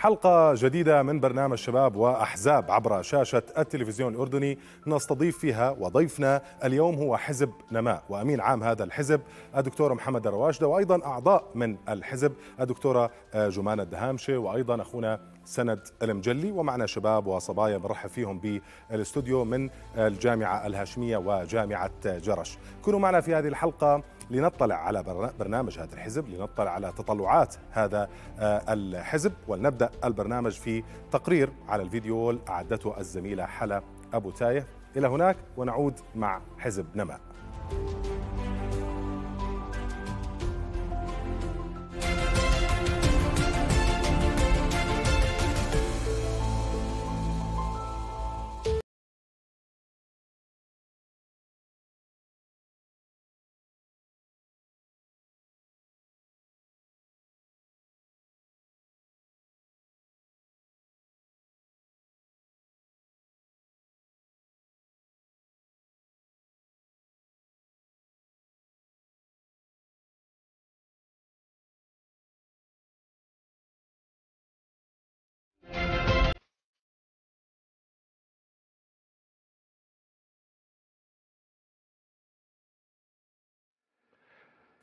حلقة جديدة من برنامج شباب وأحزاب عبر شاشة التلفزيون الأردني نستضيف فيها وضيفنا اليوم هو حزب نماء وأمين عام هذا الحزب الدكتور محمد الرواشدة وأيضا أعضاء من الحزب الدكتورة آه، جمانة الدهامشة وأيضا أخونا سند المجلي ومعنا شباب وصبايا بنرحب فيهم بالاستوديو من الجامعة الهاشمية وجامعة جرش كونوا معنا في هذه الحلقة لنطلع على برنامج هذا الحزب لنطلع على تطلعات هذا آه، الحزب ولنبدأ البرنامج في تقرير على الفيديو أعدته الزميلة حلا أبو تايه إلى هناك ونعود مع حزب نماء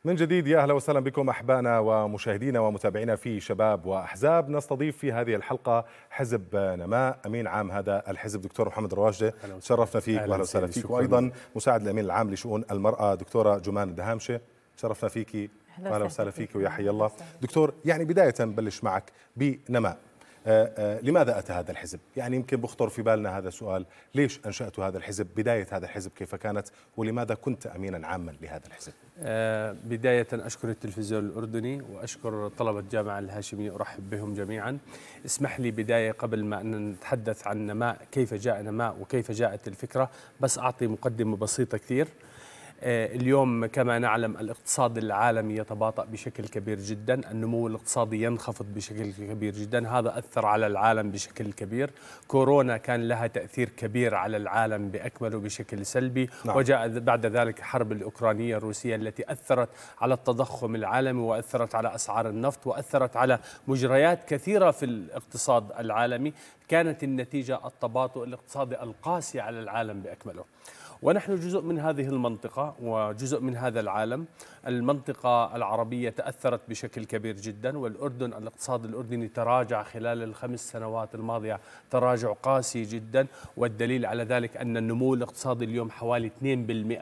من جديد يا اهلا وسهلا بكم احبائنا ومشاهدينا ومتابعينا في شباب واحزاب نستضيف في هذه الحلقه حزب نماء امين عام هذا الحزب دكتور محمد رواجده تشرفنا فيك واهلا وسهلا فيك وايضا مساعد الامين العام لشؤون المراه دكتوره جمان الدهامشه تشرفنا فيك اهلا وسهلا فيك ويا حي الله دكتور يعني بدايه نبلش معك بنماء آه، آه، لماذا أتى هذا الحزب؟ يعني يمكن بخطر في بالنا هذا السؤال ليش أنشأت هذا الحزب؟ بداية هذا الحزب كيف كانت؟ ولماذا كنت أمينا عاما لهذا الحزب؟ آه، بداية أشكر التلفزيون الأردني وأشكر طلبة جامعة الهاشمية أرحب بهم جميعا اسمح لي بداية قبل ما أن نتحدث عن نماء كيف جاء نماء وكيف جاءت الفكرة بس أعطي مقدمة بسيطة كثير آه، اليوم كما نعلم الاقتصاد العالمي يتباطأ بشكل كبير جدا النمو الاقتصادي ينخفض بشكل كبير جدا هذا أثر على العالم بشكل كبير كورونا كان لها تأثير كبير على العالم بأكمله بشكل سلبي نعم. وجاء بعد ذلك الحرب الأوكرانية الروسية التي أثرت على التضخم العالمي وأثرت على أسعار النفط وأثرت على مجريات كثيرة في الاقتصاد العالمي كانت النتيجة التباطؤ الاقتصادي القاسي على العالم بأكمله ونحن جزء من هذه المنطقة وجزء من هذا العالم المنطقة العربية تأثرت بشكل كبير جدا والأردن الاقتصاد الأردني تراجع خلال الخمس سنوات الماضية تراجع قاسي جدا والدليل على ذلك أن النمو الاقتصادي اليوم حوالي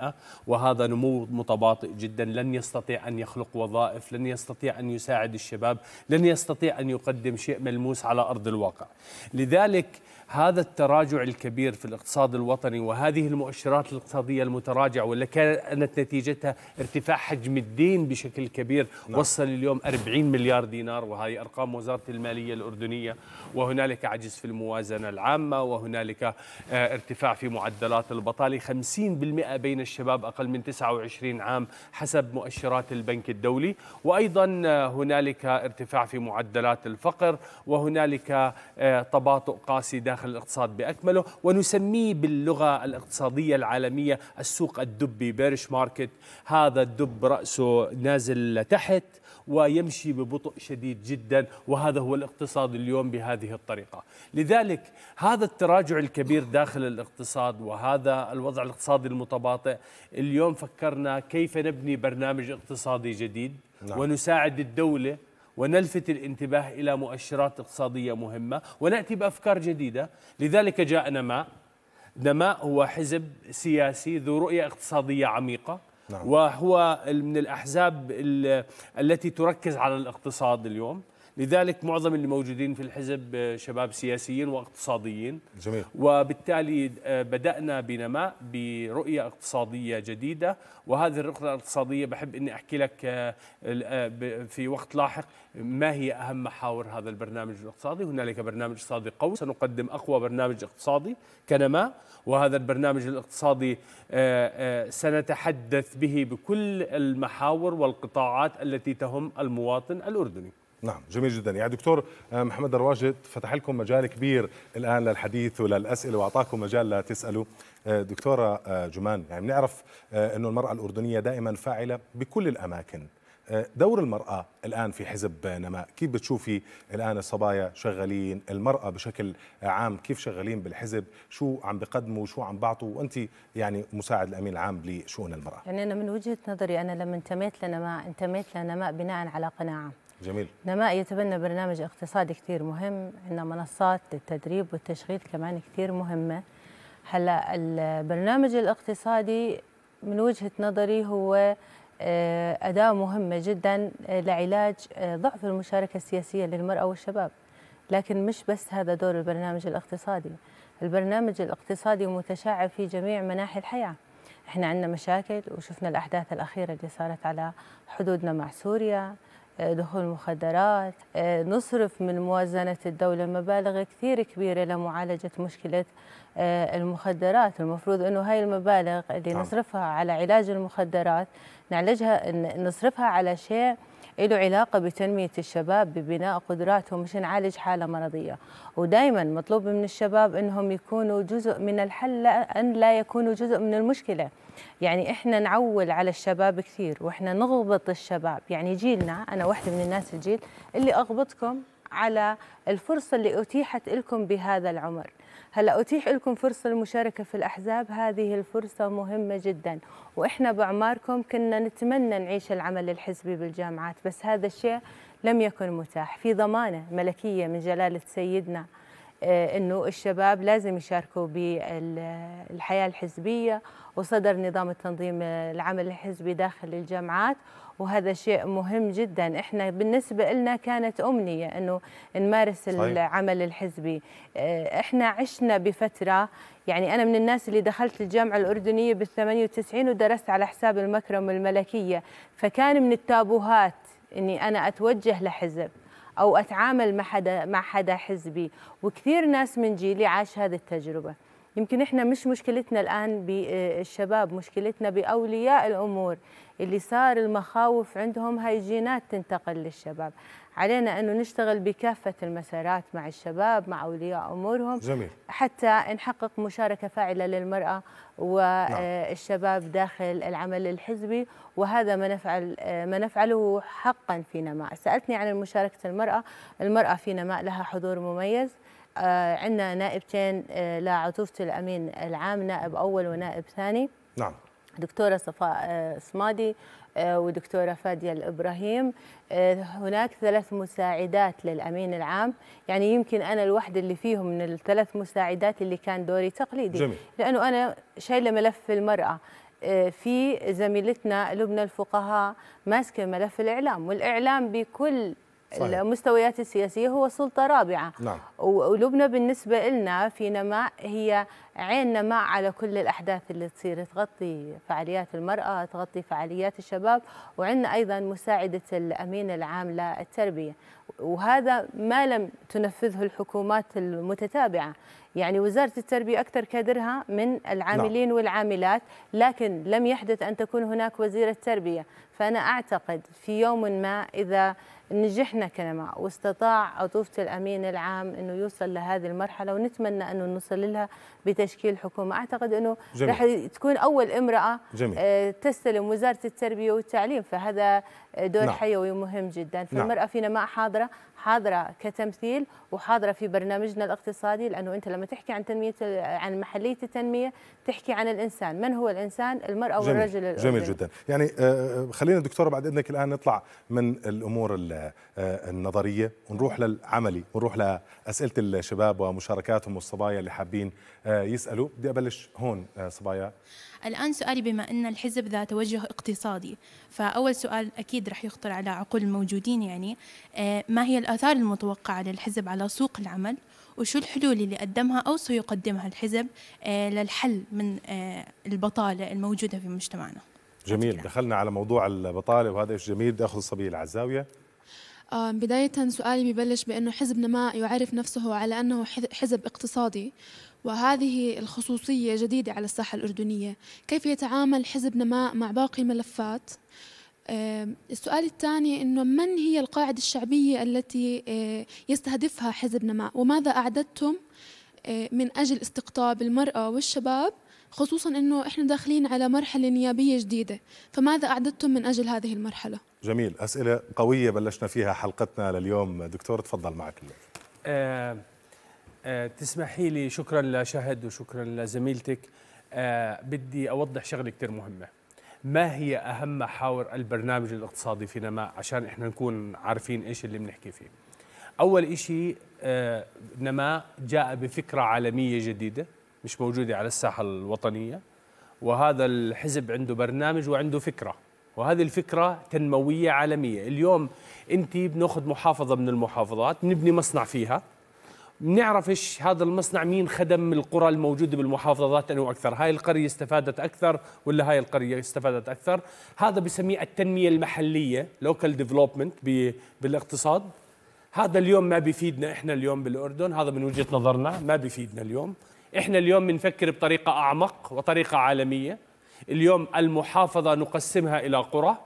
2% وهذا نمو متباطئ جدا لن يستطيع أن يخلق وظائف لن يستطيع أن يساعد الشباب لن يستطيع أن يقدم شيء ملموس على أرض الواقع لذلك هذا التراجع الكبير في الاقتصاد الوطني وهذه المؤشرات الاقتصادية المتراجعة واللي كانت نتيجتها ارتفاع حجم الدين بشكل كبير نعم. وصل اليوم 40 مليار دينار وهذه أرقام وزارة المالية الأردنية وهنالك عجز في الموازنة العامة وهنالك آه، ارتفاع في معدلات البطالة 50% بين الشباب أقل من 29 عام حسب مؤشرات البنك الدولي وأيضا آه، هنالك ارتفاع في معدلات الفقر وهنالك آه، تباطؤ قاسي داخل الاقتصاد بأكمله ونسميه باللغة الاقتصادية العالمية العالمية السوق الدبي بيرش ماركت هذا الدب رأسه نازل تحت ويمشي ببطء شديد جدا وهذا هو الاقتصاد اليوم بهذه الطريقة لذلك هذا التراجع الكبير داخل الاقتصاد وهذا الوضع الاقتصادي المتباطئ اليوم فكرنا كيف نبني برنامج اقتصادي جديد نعم. ونساعد الدولة ونلفت الانتباه إلى مؤشرات اقتصادية مهمة ونأتي بأفكار جديدة لذلك جاءنا ما نماء هو حزب سياسي ذو رؤية اقتصادية عميقة نعم. وهو من الأحزاب التي تركز على الاقتصاد اليوم لذلك معظم اللي موجودين في الحزب آه، شباب سياسيين واقتصاديين جميل. وبالتالي آه، بدأنا بنماء برؤية اقتصادية جديدة وهذه الرؤية الاقتصادية بحب أني أحكي لك آه، في وقت لاحق ما هي أهم محاور هذا البرنامج الاقتصادي هنالك برنامج اقتصادي قوي سنقدم أقوى برنامج اقتصادي كنماء وهذا البرنامج الاقتصادي سنتحدث به بكل المحاور والقطاعات التي تهم المواطن الأردني نعم جميل جدا يعني دكتور آه، محمد رواجد فتح لكم مجال كبير الآن للحديث وللأسئلة وأعطاكم مجال لتسألوا آه، دكتورة آه، جمان يعني بنعرف أنه المرأة الأردنية دائما فاعلة بكل الأماكن دور المرأة الآن في حزب نماء كيف بتشوفي الآن الصبايا شغالين المرأة بشكل عام كيف شغالين بالحزب شو عم بقدموا شو عم بعطوا وأنت يعني مساعد الأمين العام لشؤون المرأة يعني أنا من وجهة نظري أنا لما انتميت لنماء انتميت لنماء بناء على قناعة جميل نماء يتبنى برنامج اقتصادي كثير مهم عندنا منصات للتدريب والتشغيل كمان كثير مهمة هلا البرنامج الاقتصادي من وجهة نظري هو آه، أداة مهمة جدا آه، لعلاج آه، ضعف المشاركة السياسية للمرأة والشباب لكن مش بس هذا دور البرنامج الاقتصادي البرنامج الاقتصادي متشعب في جميع مناحي الحياة احنا عندنا مشاكل وشفنا الأحداث الأخيرة اللي صارت على حدودنا مع سوريا آه، دخول المخدرات آه، نصرف من موازنة الدولة مبالغ كثير كبيرة لمعالجة مشكلة آه، المخدرات المفروض أنه هاي المبالغ اللي نعم. نصرفها على علاج المخدرات نعالجها نصرفها على شيء له علاقه بتنميه الشباب ببناء قدراتهم مش نعالج حاله مرضيه ودائما مطلوب من الشباب انهم يكونوا جزء من الحل ان لا يكونوا جزء من المشكله يعني احنا نعول على الشباب كثير واحنا نغبط الشباب يعني جيلنا انا واحده من الناس الجيل اللي اغبطكم على الفرصه اللي اتيحت لكم بهذا العمر هلا اتيح لكم فرصه المشاركه في الاحزاب هذه الفرصه مهمه جدا واحنا باعماركم كنا نتمنى نعيش العمل الحزبي بالجامعات بس هذا الشيء لم يكن متاح في ضمانه ملكيه من جلاله سيدنا آه، انه الشباب لازم يشاركوا بالحياه الحزبيه وصدر نظام التنظيم آه، العمل الحزبي داخل الجامعات وهذا شيء مهم جدا احنا بالنسبه لنا كانت امنيه انه نمارس صحيح. العمل الحزبي آه، احنا عشنا بفتره يعني أنا من الناس اللي دخلت الجامعة الأردنية بال 98 ودرست على حساب المكرم الملكيه فكان من التابوهات أني أنا أتوجه لحزب أو أتعامل مع حدا, مع حدا حزبي وكثير ناس من جيلي عاش هذه التجربة يمكن احنا مش مشكلتنا الان بالشباب مشكلتنا باولياء الامور اللي صار المخاوف عندهم جينات تنتقل للشباب علينا انه نشتغل بكافه المسارات مع الشباب مع اولياء امورهم جميل. حتى نحقق مشاركه فاعله للمراه والشباب نعم. داخل العمل الحزبي وهذا ما نفعل ما نفعله حقا في نماء سالتني عن مشاركه المراه المراه في نماء لها حضور مميز آه، عندنا نائبتين آه، لعطوفة الأمين العام نائب أول ونائب ثاني نعم دكتورة صفاء آه، صمادي ودكتورة فادية الإبراهيم هناك ثلاث مساعدات للأمين العام يعني يمكن أنا الوحدة اللي فيهم من الثلاث مساعدات اللي كان دوري تقليدي جميل. لأنه أنا شايلة ملف المرأة في زميلتنا لبنى الفقهاء ماسكة ملف الإعلام والإعلام بكل صحيح. المستويات السياسية هو سلطة رابعة نعم. ولبنى بالنسبة لنا في نماء هي عين نماء على كل الأحداث اللي تصير تغطي فعاليات المرأة تغطي فعاليات الشباب وعندنا أيضا مساعدة الأمين العام للتربية وهذا ما لم تنفذه الحكومات المتتابعة يعني وزارة التربية أكثر كادرها من العاملين نعم. والعاملات لكن لم يحدث أن تكون هناك وزيرة تربية فأنا أعتقد في يوم ما إذا نجحنا كنماء واستطاع عطوفة الأمين العام أنه يوصل لهذه المرحلة ونتمنى أنه نوصل لها بتشكيل حكومة أعتقد أنه رح تكون أول امرأة جميل. آه، تستلم وزارة التربية والتعليم فهذا دور نعم. حيوي مهم جدا نعم. فالمرأة نعم. فينا ما حاضرة حاضره كتمثيل وحاضره في برنامجنا الاقتصادي لانه انت لما تحكي عن تنميه عن محليه التنميه تحكي عن الانسان، من هو الانسان؟ المراه جميل والرجل جميل الأردن. جدا، يعني آه، آه، خلينا دكتوره بعد اذنك الان نطلع من الامور آه، النظريه ونروح للعملي ونروح لاسئله الشباب ومشاركاتهم والصبايا اللي حابين يسالوا، بدي ابلش هون صبايا الآن سؤالي بما أن الحزب ذا توجه اقتصادي فأول سؤال أكيد رح يخطر على عقول الموجودين يعني آه، ما هي الآثار المتوقعة للحزب على سوق العمل وشو الحلول اللي قدمها أو سيقدمها الحزب آه، للحل من آه، البطالة الموجودة في مجتمعنا جميل دخلنا على موضوع البطالة وهذا إيش جميل بدي أخذ الصبية العزاوية بداية سؤالي ببلش بأنه حزب نماء يعرف نفسه على أنه حزب اقتصادي وهذه الخصوصية جديدة على الساحة الأردنية كيف يتعامل حزب نماء مع باقي الملفات السؤال الثاني انه من هي القاعده الشعبيه التي آه، يستهدفها حزب نماء وماذا اعددتم آه، من اجل استقطاب المراه والشباب خصوصا انه احنا داخلين على مرحله نيابيه جديده فماذا اعددتم من اجل هذه المرحله جميل اسئله قويه بلشنا فيها حلقتنا لليوم دكتور تفضل معك آه آه، تسمحي لي شكرا لشهد وشكرا لزميلتك آه، بدي أوضح شغلة كثير مهمة ما هي أهم محاور البرنامج الاقتصادي في نماء عشان إحنا نكون عارفين إيش اللي بنحكي فيه أول شيء آه، نماء جاء بفكرة عالمية جديدة مش موجودة على الساحة الوطنية وهذا الحزب عنده برنامج وعنده فكرة وهذه الفكرة تنموية عالمية اليوم أنت بناخذ محافظة من المحافظات بنبني مصنع فيها بنعرفش هذا المصنع مين خدم القرى الموجوده بالمحافظات انه اكثر هاي القريه استفادت اكثر ولا هاي القريه استفادت اكثر هذا بسميه التنميه المحليه لوكال ديفلوبمنت بالاقتصاد هذا اليوم ما بيفيدنا احنا اليوم بالاردن هذا من وجهه نظرنا ما بيفيدنا اليوم احنا اليوم بنفكر بطريقه اعمق وطريقه عالميه اليوم المحافظه نقسمها الى قرى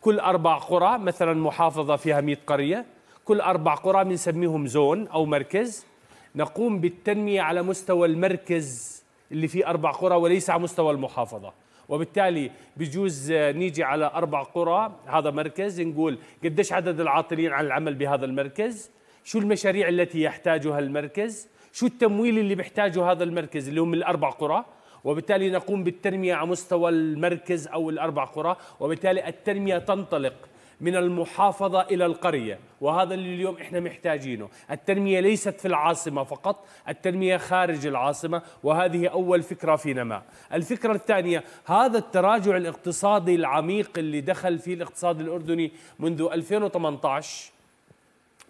كل اربع قرى مثلا محافظه فيها 100 قريه كل أربع قرى بنسميهم زون أو مركز نقوم بالتنمية على مستوى المركز اللي فيه أربع قرى وليس على مستوى المحافظة وبالتالي بجوز نيجي على أربع قرى هذا مركز نقول قديش عدد العاطلين عن العمل بهذا المركز شو المشاريع التي يحتاجها المركز شو التمويل اللي بيحتاجه هذا المركز اللي هم الأربع قرى وبالتالي نقوم بالتنمية على مستوى المركز أو الأربع قرى وبالتالي التنمية تنطلق من المحافظة إلى القرية وهذا اللي اليوم إحنا محتاجينه التنمية ليست في العاصمة فقط التنمية خارج العاصمة وهذه أول فكرة في نماء الفكرة الثانية هذا التراجع الاقتصادي العميق اللي دخل فيه الاقتصاد الأردني منذ 2018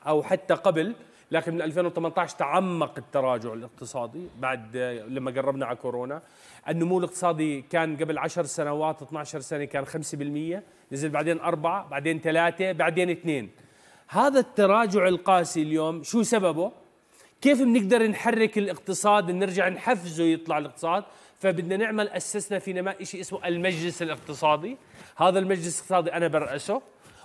أو حتى قبل لكن من 2018 تعمق التراجع الاقتصادي بعد لما قربنا على كورونا النمو الاقتصادي كان قبل 10 سنوات 12 سنه كان 5% نزل بعدين 4 بعدين 3 بعدين 2 هذا التراجع القاسي اليوم شو سببه كيف بنقدر نحرك الاقتصاد نرجع نحفزه يطلع الاقتصاد فبدنا نعمل اسسنا في نماء شيء اسمه المجلس الاقتصادي هذا المجلس الاقتصادي انا برأسه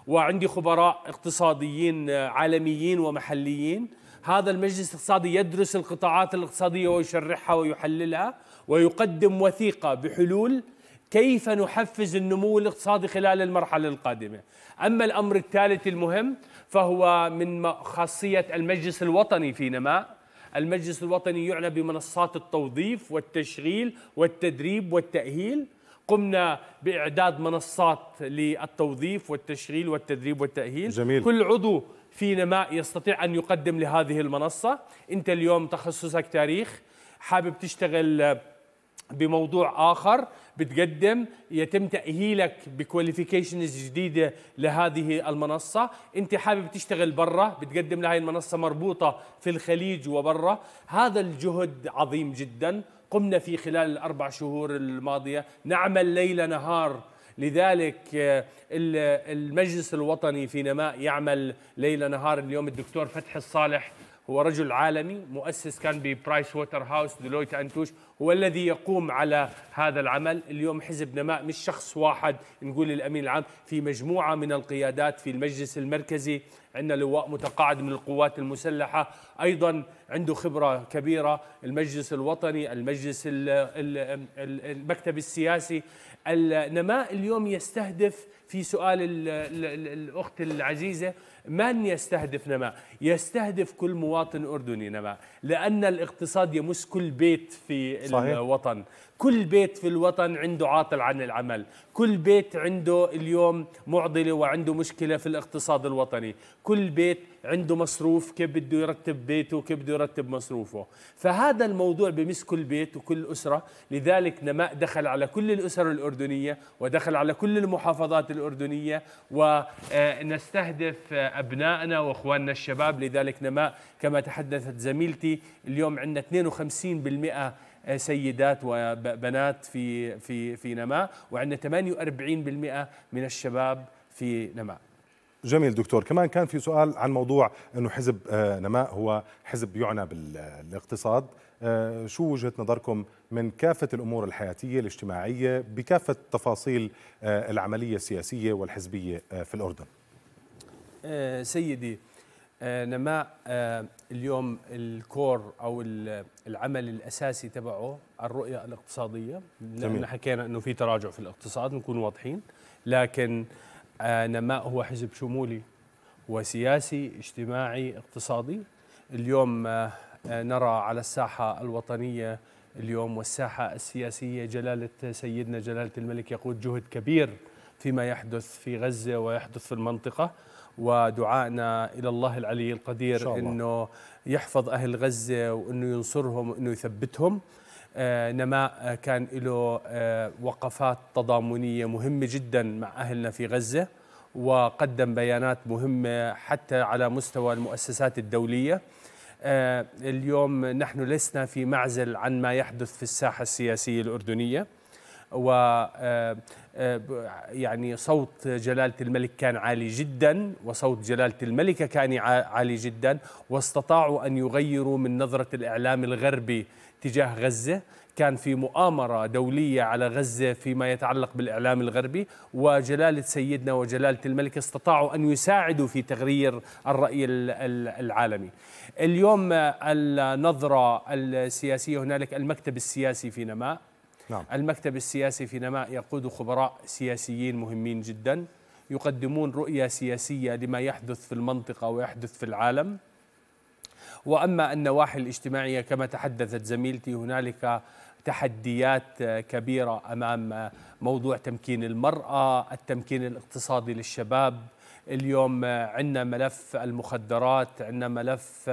وعندي خبراء اقتصاديين آه، عالميين ومحليين هذا المجلس الاقتصادي يدرس القطاعات الاقتصادية ويشرحها ويحللها ويقدم وثيقة بحلول كيف نحفز النمو الاقتصادي خلال المرحلة القادمة أما الأمر الثالث المهم فهو من خاصية المجلس الوطني في نماء المجلس الوطني يعنى بمنصات التوظيف والتشغيل والتدريب والتأهيل قمنا باعداد منصات للتوظيف والتشغيل والتدريب والتاهيل جميل. كل عضو في نماء يستطيع ان يقدم لهذه المنصه انت اليوم تخصصك تاريخ حابب تشتغل بموضوع اخر بتقدم يتم تاهيلك بكواليفيكيشنز جديده لهذه المنصه انت حابب تشتغل برا بتقدم لهذه المنصه مربوطه في الخليج وبرا هذا الجهد عظيم جدا قمنا في خلال الأربع شهور الماضية نعمل ليل نهار لذلك آه، المجلس الوطني في نماء يعمل ليل نهار اليوم الدكتور فتح الصالح هو رجل عالمي مؤسس كان ببرايس ووتر هاوس ديلويت أنتوش هو الذي يقوم على هذا العمل اليوم حزب نماء مش شخص واحد نقول الأمين العام في مجموعة من القيادات في المجلس المركزي عندنا لواء متقاعد من القوات المسلحة أيضا عنده خبرة كبيرة المجلس الوطني المجلس المكتب السياسي النماء اليوم يستهدف في سؤال الأخت العزيزة من يستهدف نماء يستهدف كل مواطن أردني نماء لأن الاقتصاد يمس كل بيت في صحيح. الوطن كل بيت في الوطن عنده عاطل عن العمل كل بيت عنده اليوم معضلة وعنده مشكلة في الاقتصاد الوطني كل بيت عنده مصروف كيف بده يرتب بيته كيف بده يرتب مصروفه فهذا الموضوع بمس كل بيت وكل أسرة لذلك نماء دخل على كل الأسر الأردنية ودخل على كل المحافظات الأردنية ونستهدف أبنائنا وأخواننا الشباب لذلك نماء كما تحدثت زميلتي اليوم عندنا 52% سيدات وبنات في في في نماء وعندنا 48% من الشباب في نماء جميل دكتور كمان كان في سؤال عن موضوع انه حزب آه، نماء هو حزب يعنى بالاقتصاد آه، شو وجهه نظركم من كافه الامور الحياتيه الاجتماعيه بكافه تفاصيل آه، العمليه السياسيه والحزبيه في الاردن سيدي آه، نماء آه، اليوم الكور او العمل الاساسي تبعه الرؤيه الاقتصاديه لان حكينا انه في تراجع في الاقتصاد نكون واضحين لكن آه، نماء هو حزب شمولي وسياسي اجتماعي اقتصادي اليوم نرى على الساحه الوطنيه اليوم والساحه السياسيه جلاله سيدنا جلاله الملك يقود جهد كبير فيما يحدث في غزه ويحدث في المنطقه ودعائنا الى الله العلي القدير الله. انه يحفظ اهل غزه وانه ينصرهم وانه يثبتهم آه نماء آه، كان له آه وقفات تضامنيه مهمه جدا مع اهلنا في غزه وقدم بيانات مهمه حتى على مستوى المؤسسات الدوليه آه اليوم نحن لسنا في معزل عن ما يحدث في الساحه السياسيه الاردنيه و آه، آه، يعني صوت جلالة الملك كان عالي جدا وصوت جلالة الملكة كان عالي جدا واستطاعوا أن يغيروا من نظرة الإعلام الغربي تجاه غزة كان في مؤامرة دولية على غزة فيما يتعلق بالإعلام الغربي وجلالة سيدنا وجلالة الملك استطاعوا أن يساعدوا في تغيير الرأي العالمي اليوم آه، النظرة السياسية هنالك المكتب السياسي في نماء نعم. المكتب السياسي في نماء يقود خبراء سياسيين مهمين جدا يقدمون رؤية سياسية لما يحدث في المنطقة ويحدث في العالم وأما النواحي الاجتماعية كما تحدثت زميلتي هنالك تحديات كبيرة أمام موضوع تمكين المرأة التمكين الاقتصادي للشباب اليوم عندنا ملف المخدرات عندنا ملف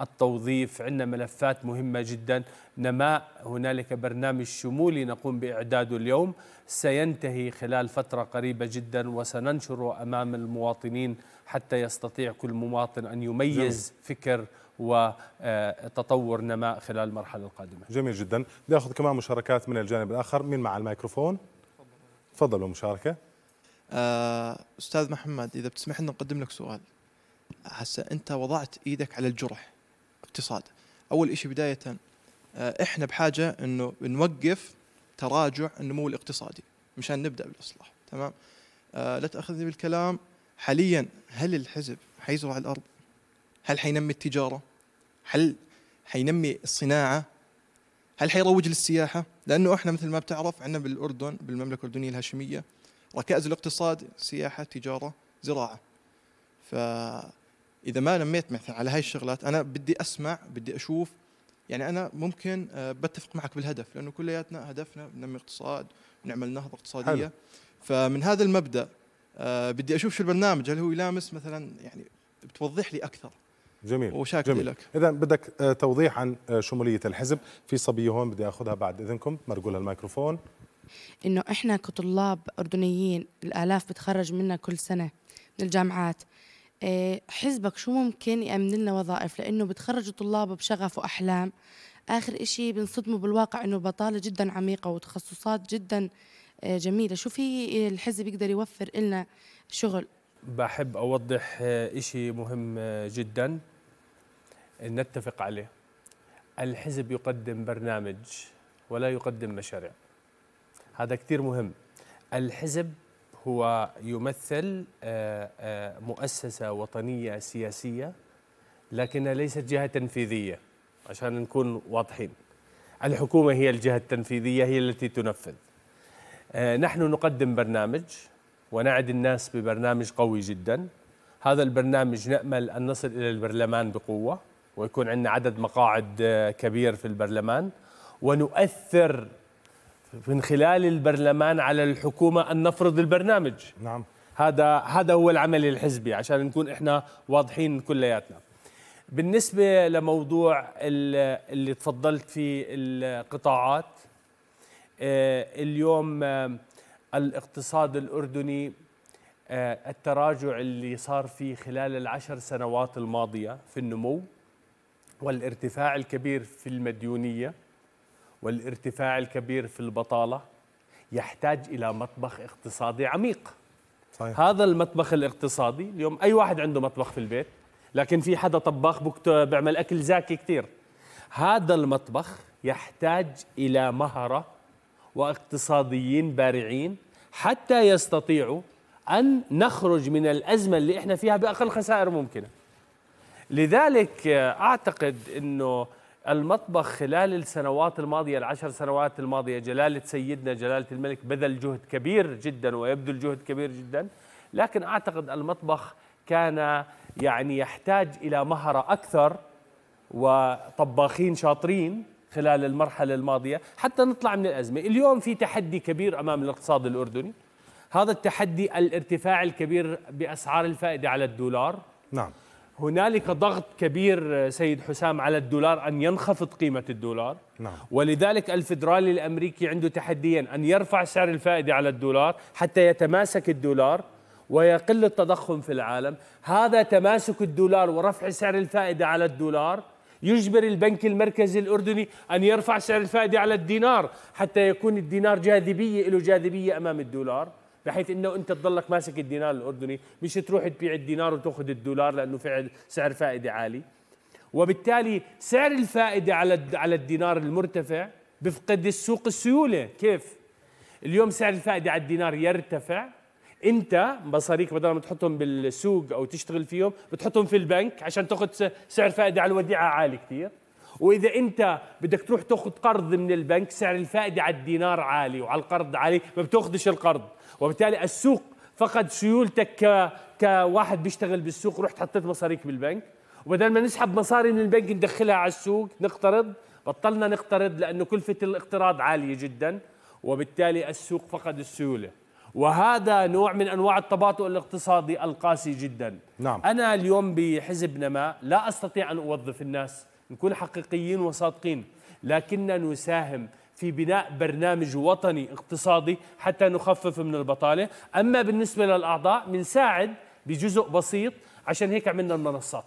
التوظيف عندنا ملفات مهمة جدا نماء هنالك برنامج شمولي نقوم بإعداده اليوم سينتهي خلال فترة قريبة جدا وسننشره أمام المواطنين حتى يستطيع كل مواطن أن يميز جميل. فكر وتطور نماء خلال المرحلة القادمة جميل جدا نأخذ كمان مشاركات من الجانب الآخر من مع الميكروفون تفضلوا مشاركة آه، استاذ محمد اذا بتسمح لنا نقدم لك سؤال هسه انت وضعت ايدك على الجرح اقتصاد اول شيء بدايه آه، احنا بحاجه انه نوقف تراجع النمو الاقتصادي مشان نبدا بالاصلاح تمام آه، لا تاخذني بالكلام حاليا هل الحزب حيزرع الارض هل حينمي التجاره هل حينمي الصناعه هل حيروج للسياحه لانه احنا مثل ما بتعرف عندنا بالاردن بالمملكه الاردنيه الهاشميه ركائز الاقتصاد سياحه تجاره زراعه فاذا ما لميت مثلا على هاي الشغلات انا بدي اسمع بدي اشوف يعني انا ممكن آه، بتفق معك بالهدف لانه كلياتنا هدفنا ننمي اقتصاد نعمل نهضه اقتصاديه حلو. فمن هذا المبدا آه، بدي اشوف شو البرنامج هل هو يلامس مثلا يعني بتوضح لي اكثر جميل وشاكر جميل. لك اذا بدك آه، توضيح عن شموليه الحزب في صبيه هون بدي اخذها بعد اذنكم مرقولها الميكروفون انه احنا كطلاب اردنيين الالاف بتخرج منا كل سنه من الجامعات إيه، حزبك شو ممكن يأمن لنا وظائف لأنه بتخرجوا طلاب بشغف وأحلام آخر إشي بنصدموا بالواقع أنه بطالة جدا عميقة وتخصصات جدا إيه، جميلة شو في الحزب يقدر يوفر لنا شغل بحب أوضح إيه، إشي مهم جدا نتفق عليه الحزب يقدم برنامج ولا يقدم مشاريع هذا كثير مهم الحزب هو يمثل آه، آه، مؤسسة وطنية سياسية لكنها ليست جهة تنفيذية عشان نكون واضحين الحكومة هي الجهة التنفيذية هي التي تنفذ آه، نحن نقدم برنامج ونعد الناس ببرنامج قوي جدا هذا البرنامج نأمل أن نصل إلى البرلمان بقوة ويكون عندنا عدد مقاعد كبير في البرلمان ونؤثر من خلال البرلمان على الحكومة أن نفرض البرنامج نعم هذا هذا هو العمل الحزبي عشان نكون احنا واضحين كلياتنا بالنسبة لموضوع اللي تفضلت فيه القطاعات آه، اليوم آه، الاقتصاد الأردني آه، التراجع اللي صار فيه خلال العشر سنوات الماضية في النمو والارتفاع الكبير في المديونية والارتفاع الكبير في البطالة يحتاج إلى مطبخ اقتصادي عميق صحيح. هذا المطبخ الاقتصادي اليوم أي واحد عنده مطبخ في البيت لكن في حدا طباخ بيعمل أكل زاكي كثير هذا المطبخ يحتاج إلى مهرة واقتصاديين بارعين حتى يستطيعوا أن نخرج من الأزمة اللي إحنا فيها بأقل خسائر ممكنة لذلك آه، أعتقد أنه المطبخ خلال السنوات الماضية العشر سنوات الماضية جلالة سيدنا جلالة الملك بذل جهد كبير جدا ويبذل جهد كبير جدا لكن أعتقد المطبخ كان يعني يحتاج إلى مهرة أكثر وطباخين شاطرين خلال المرحلة الماضية حتى نطلع من الأزمة اليوم في تحدي كبير أمام الاقتصاد الأردني هذا التحدي الارتفاع الكبير بأسعار الفائدة على الدولار نعم هنالك ضغط كبير سيد حسام على الدولار أن ينخفض قيمة الدولار نعم. ولذلك الفدرالي الأمريكي عنده تحديا أن يرفع سعر الفائدة على الدولار حتى يتماسك الدولار ويقل التضخم في العالم هذا تماسك الدولار ورفع سعر الفائدة على الدولار يجبر البنك المركزي الأردني أن يرفع سعر الفائدة على الدينار حتى يكون الدينار جاذبية له جاذبية أمام الدولار بحيث انه انت تضلك ماسك الدينار الاردني مش تروح تبيع الدينار وتاخذ الدولار لانه فعل سعر فائده عالي وبالتالي سعر الفائده على على الدينار المرتفع بفقد السوق السيوله كيف اليوم سعر الفائده على الدينار يرتفع انت مصاريك بدل ما تحطهم بالسوق او تشتغل فيهم بتحطهم في البنك عشان تاخذ سعر فائده على الوديعه عالي كثير واذا انت بدك تروح تاخذ قرض من البنك سعر الفائده على الدينار عالي وعلى القرض عالي ما بتاخذش القرض وبالتالي السوق فقد سيولتك ك... كواحد بيشتغل بالسوق رحت حطيت مصاريك بالبنك وبدل ما نسحب مصاري من البنك ندخلها على السوق نقترض بطلنا نقترض لانه كلفه الاقتراض عاليه جدا وبالتالي السوق فقد السيوله وهذا نوع من انواع التباطؤ الاقتصادي القاسي جدا نعم. انا اليوم بحزب نماء لا استطيع ان اوظف الناس نكون حقيقيين وصادقين لكننا نساهم في بناء برنامج وطني اقتصادي حتى نخفف من البطالة أما بالنسبة للأعضاء بنساعد بجزء بسيط عشان هيك عملنا المنصات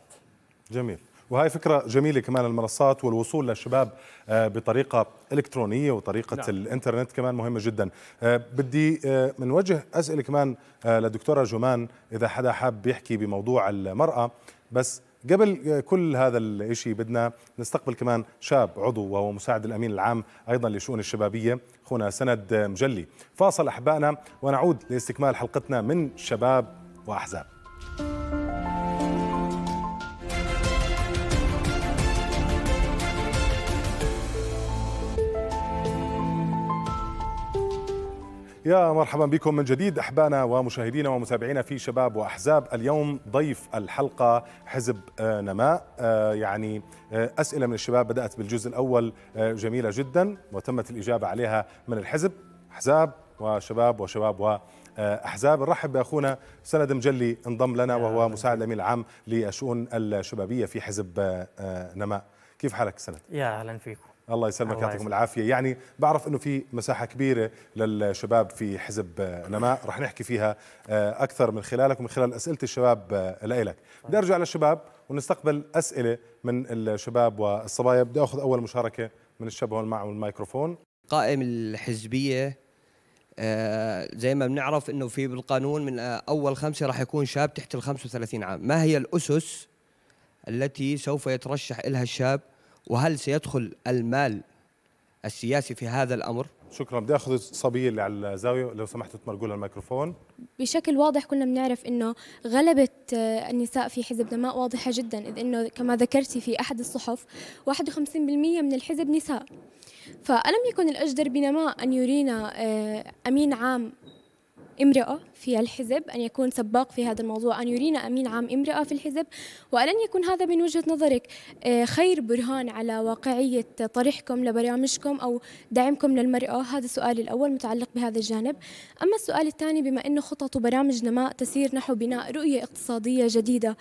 جميل وهي فكرة جميلة كمان المنصات والوصول للشباب آه، بطريقة إلكترونية وطريقة نعم. الإنترنت كمان مهمة جدا آه، بدي آه، منوجه أسئلة كمان لدكتورة جمان إذا حدا حاب يحكي بموضوع المرأة بس قبل كل هذا الشيء بدنا نستقبل كمان شاب عضو وهو مساعد الامين العام ايضا لشؤون الشبابيه اخونا سند مجلي فاصل احبائنا ونعود لاستكمال حلقتنا من شباب واحزاب يا مرحبا بكم من جديد احبانا ومشاهدينا ومتابعينا في شباب واحزاب اليوم ضيف الحلقه حزب آه، نماء آه، يعني آه، اسئله من الشباب بدات بالجزء الاول جميله جدا وتمت الاجابه عليها من الحزب احزاب وشباب وشباب واحزاب نرحب باخونا سند مجلي انضم لنا وهو مساعد الامين العام للشؤون الشبابيه في حزب نماء كيف حالك سند يا اهلا فيكم الله يسلمك يعطيكم العافيه يعني بعرف انه في مساحه كبيره للشباب في حزب نماء رح نحكي فيها آه، اكثر من خلالك ومن خلال اسئله الشباب آه، لإلك طيب. بدي ارجع للشباب ونستقبل اسئله من الشباب والصبايا بدي اخذ اول مشاركه من الشاب هون معه الميكروفون قائم الحزبيه آه، زي ما بنعرف انه في بالقانون من اول خمسه راح يكون شاب تحت ال 35 عام ما هي الاسس التي سوف يترشح لها الشاب وهل سيدخل المال السياسي في هذا الامر؟ شكرا بدي اخذ الصبيه اللي على الزاويه لو سمحت تمرقوا الميكروفون بشكل واضح كنا بنعرف انه غلبه آه، النساء في حزب نماء واضحه جدا اذ انه كما ذكرتي في احد الصحف 51% من الحزب نساء فألم يكن الأجدر بنماء أن يرينا آه، أمين عام امرأة في الحزب أن يكون سباق في هذا الموضوع أن يرينا أمين عام امرأة في الحزب ولن يكون هذا من وجهة نظرك آه، خير برهان على واقعية طرحكم لبرامجكم أو دعمكم للمرأة هذا السؤال الأول متعلق بهذا الجانب أما السؤال الثاني بما أنه خطط وبرامج نماء تسير نحو بناء رؤية اقتصادية جديدة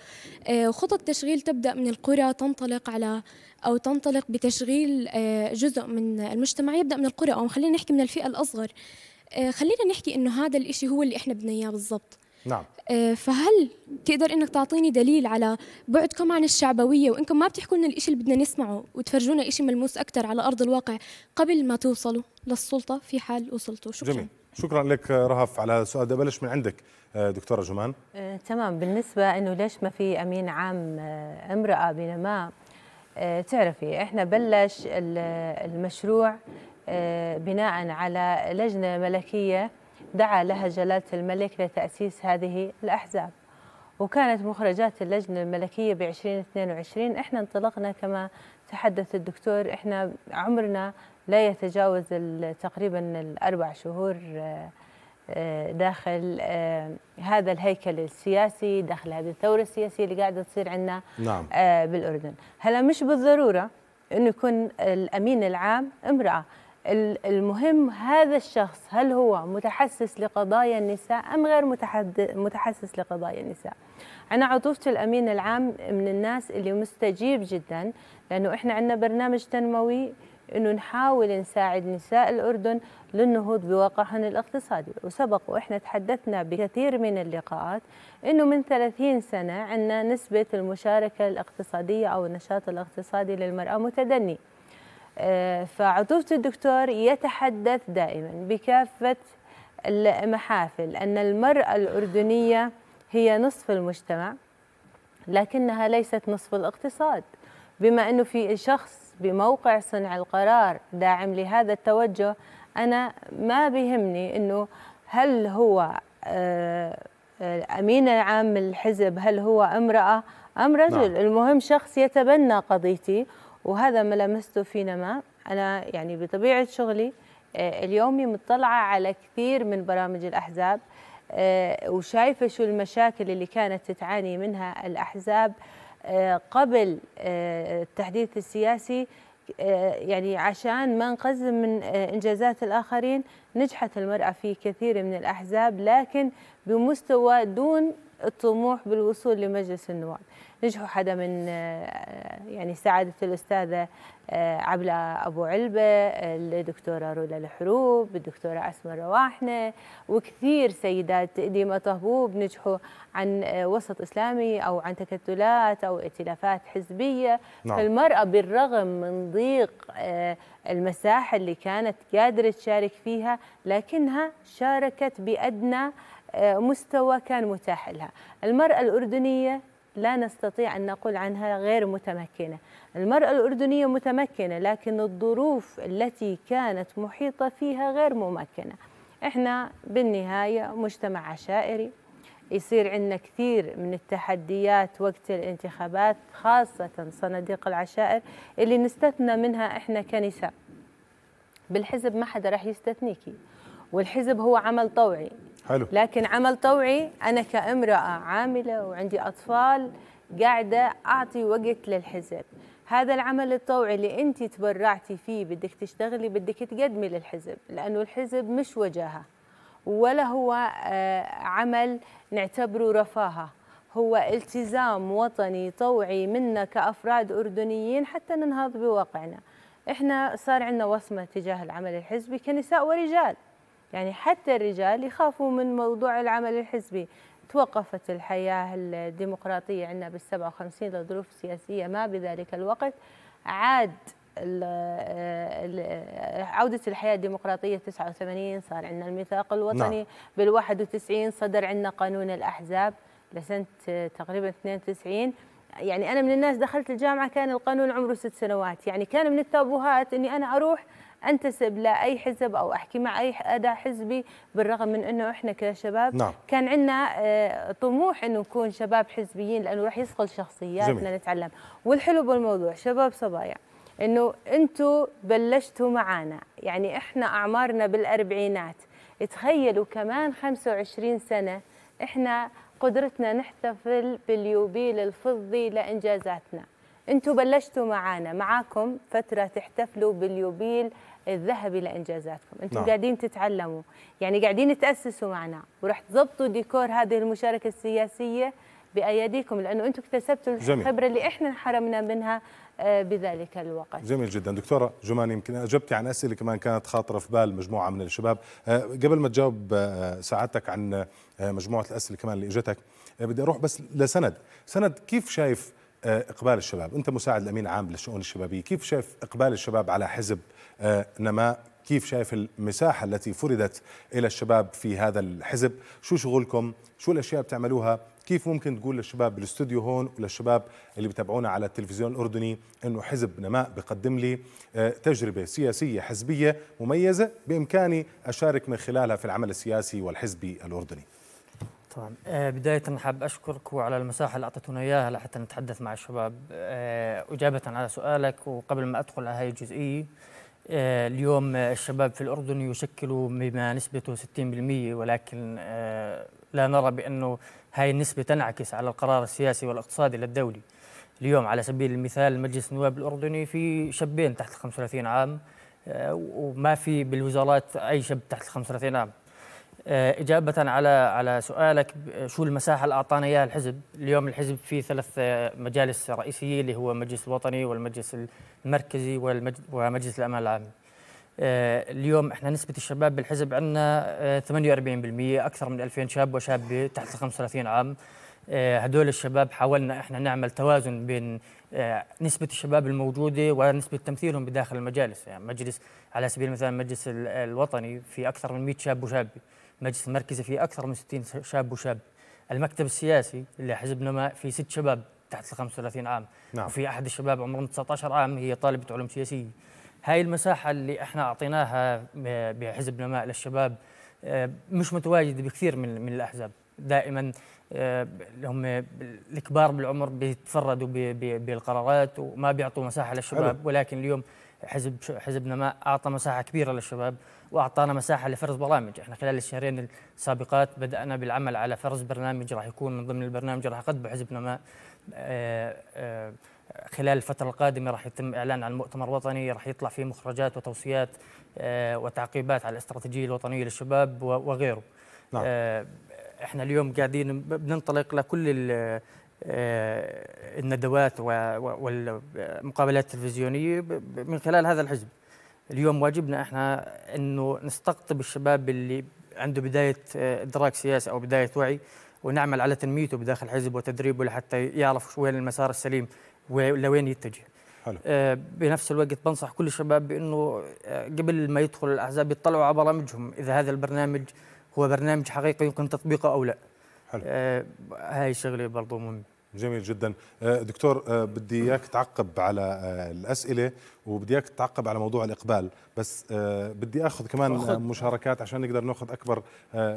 آه، خطط تشغيل تبدأ من القرى تنطلق على أو تنطلق بتشغيل آه، جزء من المجتمع يبدأ من القرى أو خلينا نحكي من الفئة الأصغر آه، خلينا نحكي انه هذا الشيء هو اللي احنا بدنا اياه بالضبط نعم آه، فهل تقدر انك تعطيني دليل على بعدكم عن الشعبويه وانكم ما بتحكوا لنا الشيء اللي بدنا نسمعه وتفرجونا شيء ملموس اكثر على ارض الواقع قبل ما توصلوا للسلطه في حال وصلتوا شكرا جميل. شكرا لك رهف على السؤال ده بلش من عندك آه، دكتوره جمان آه، تمام بالنسبه انه ليش ما في امين عام آه، امراه بينما آه، تعرفي احنا بلش المشروع آه، بناء على لجنة ملكية دعا لها جلالة الملك لتأسيس هذه الأحزاب وكانت مخرجات اللجنة الملكية ب 2022 احنا انطلقنا كما تحدث الدكتور احنا عمرنا لا يتجاوز تقريبا الأربع شهور آه، آه، داخل هذا الهيكل السياسي داخل هذه الثورة السياسية اللي قاعدة تصير عندنا نعم. بالأردن هلا مش بالضرورة أنه يكون الأمين العام امرأة المهم هذا الشخص هل هو متحسس لقضايا النساء أم غير متحسس لقضايا النساء أنا عطوفة الأمين العام من الناس اللي مستجيب جدا لأنه إحنا عندنا برنامج تنموي انه نحاول نساعد نساء الاردن للنهوض بواقعهن الاقتصادي وسبق واحنا تحدثنا بكثير من اللقاءات انه من 30 سنه عندنا نسبه المشاركه الاقتصاديه او النشاط الاقتصادي للمراه متدني فعطوفة الدكتور يتحدث دائما بكافة المحافل أن المرأة الأردنية هي نصف المجتمع لكنها ليست نصف الاقتصاد بما أنه في شخص بموقع صنع القرار داعم لهذا التوجه أنا ما بيهمني أنه هل هو آه، أمين عام الحزب هل هو امرأة أم رجل نعم. المهم شخص يتبنى قضيتي وهذا ما لمسته فينا ما أنا يعني بطبيعة شغلي آه، اليومي مطلعة على كثير من برامج الأحزاب آه، وشايفة شو المشاكل اللي كانت تعاني منها الأحزاب آه، قبل التحديث السياسي يعني عشان ما نقزم من إنجازات الآخرين نجحت المرأة في كثير من الأحزاب لكن بمستوى دون الطموح بالوصول لمجلس النواب نجحوا حدا من آه، يعني سعادة الأستاذة آه، عبلة أبو علبة الدكتورة رولا الحروب الدكتورة أسماء رواحنة وكثير سيدات ديما طهبوب نجحوا عن آه، وسط إسلامي أو عن تكتلات أو ائتلافات حزبية نعم. فالمرأة بالرغم من ضيق المساحة اللي كانت قادرة تشارك فيها لكنها شاركت بأدنى مستوى كان متاح لها المرأة الأردنية لا نستطيع أن نقول عنها غير متمكنة المرأة الأردنية متمكنة لكن الظروف التي كانت محيطة فيها غير ممكنة إحنا بالنهاية مجتمع عشائري يصير عندنا كثير من التحديات وقت الانتخابات خاصة صناديق العشائر اللي نستثنى منها إحنا كنساء بالحزب ما حدا راح يستثنيكي والحزب هو عمل طوعي حلو لكن عمل طوعي انا كامراه عامله وعندي اطفال قاعده اعطي وقت للحزب هذا العمل الطوعي اللي انت تبرعتي فيه بدك تشتغلي بدك تقدمي للحزب لانه الحزب مش وجاهه ولا هو آه، عمل نعتبره رفاهه هو التزام وطني طوعي منا كافراد اردنيين حتى ننهض بواقعنا احنا صار عندنا وصمه تجاه العمل الحزبي كنساء ورجال يعني حتى الرجال يخافوا من موضوع العمل الحزبي توقفت الحياة الديمقراطية عندنا بال 57 لظروف سياسية ما بذلك الوقت عاد عودة الحياة الديمقراطية 89 صار عندنا الميثاق الوطني نعم. بال 91 صدر عندنا قانون الأحزاب لسنة تقريبا 92 يعني أنا من الناس دخلت الجامعة كان القانون عمره ست سنوات يعني كان من التابوهات أني أنا أروح انتسب لاي حزب او احكي مع اي اداء حزبي بالرغم من انه احنا كشباب نعم. كان عندنا آه، طموح انه نكون شباب حزبيين لانه راح يصقل شخصياتنا جميل. نتعلم والحلو بالموضوع شباب صبايا انه انتم بلشتوا معنا يعني احنا اعمارنا بالاربعينات تخيلوا كمان 25 سنه احنا قدرتنا نحتفل باليوبيل الفضي لانجازاتنا انتم بلشتوا معنا معاكم فتره تحتفلوا باليوبيل الذهبي لانجازاتكم انتم نعم. قاعدين تتعلموا يعني قاعدين تاسسوا معنا وراح تضبطوا ديكور هذه المشاركه السياسيه باياديكم لانه انتم اكتسبتوا الخبره اللي احنا انحرمنا منها آه، بذلك الوقت جميل جدا دكتورة جمان يمكن أجبتي عن أسئلة كمان كانت خاطرة في بال مجموعة من الشباب آه، قبل ما تجاوب آه، سعادتك عن مجموعة الأسئلة كمان اللي إجتك بدي أروح بس لسند سند كيف شايف آه، اقبال الشباب انت مساعد الامين عام للشؤون الشبابيه كيف شايف اقبال الشباب على حزب آه، نماء كيف شايف المساحه التي فرضت الى الشباب في هذا الحزب شو شغلكم شو الاشياء بتعملوها كيف ممكن تقول للشباب بالاستوديو هون وللشباب اللي بتابعونا على التلفزيون الاردني انه حزب نماء بقدم لي آه، تجربه سياسيه حزبيه مميزه بامكاني اشارك من خلالها في العمل السياسي والحزبي الاردني طبعا آه، بداية أحب أشكرك على المساحة اللي أعطيتونا إياها لحتى نتحدث مع الشباب آه، إجابة على سؤالك وقبل ما أدخل على هذه الجزئية آه، اليوم الشباب في الأردن يشكلوا بما نسبته 60% ولكن لا نرى بأنه هاي النسبة تنعكس على القرار السياسي والاقتصادي للدولة اليوم على سبيل المثال مجلس النواب الأردني في شابين تحت 35 عام وما في بالوزارات أي شاب تحت 35 عام آه، إجابة على على سؤالك شو المساحة اللي أعطانا إياها الحزب اليوم الحزب فيه ثلاث آه، مجالس رئيسية اللي هو المجلس الوطني والمجلس المركزي ومجلس الأمن العام آه، اليوم احنا نسبة الشباب بالحزب عندنا 48% أكثر من 2000 شاب وشابة تحت 35 عام هدول الشباب حاولنا احنا نعمل توازن بين نسبة الشباب الموجودة ونسبة تمثيلهم بداخل المجالس يعني مجلس على سبيل المثال المجلس الوطني في أكثر من 100 شاب وشابة المجلس المركزي فيه أكثر من 60 شاب وشاب المكتب السياسي اللي حزبنا ما فيه ست شباب تحت ال 35 عام نعم. وفي أحد الشباب عمرهم 19 عام هي طالبة علوم سياسية هاي المساحة اللي احنا أعطيناها بحزب نماء للشباب آه، مش متواجده بكثير من من الأحزاب دائما آه، هم الكبار بالعمر بيتفردوا بالقرارات وما بيعطوا مساحة للشباب ولكن اليوم حزب حزب نماء أعطى مساحة كبيرة للشباب واعطانا مساحه لفرز برامج، احنا خلال الشهرين السابقات بدانا بالعمل على فرز برنامج راح يكون من ضمن البرنامج راح يقدمه حزبنا ما آه، آه، خلال الفترة القادمة راح يتم إعلان عن مؤتمر وطني راح يطلع فيه مخرجات وتوصيات آه، وتعقيبات على الاستراتيجية الوطنية للشباب وغيره نعم. احنا اليوم قاعدين بننطلق لكل الندوات والمقابلات التلفزيونية من خلال هذا الحزب اليوم واجبنا احنا انه نستقطب الشباب اللي عنده بدايه آه، ادراك سياسي او بدايه وعي ونعمل على تنميته بداخل الحزب وتدريبه لحتى يعرف شو وين المسار السليم ولوين يتجه. حلو. آه، بنفس الوقت بنصح كل الشباب بانه آه، قبل ما يدخل الاحزاب يطلعوا على برامجهم اذا هذا البرنامج هو برنامج حقيقي يمكن تطبيقه او لا. حلو. هاي الشغله برضه مهمه. جميل جدا آه، دكتور آه، بدي اياك تعقب على آه، الاسئله وبدي اياك تعقب على موضوع الاقبال بس بدي اخذ كمان أخذ. مشاركات عشان نقدر ناخذ اكبر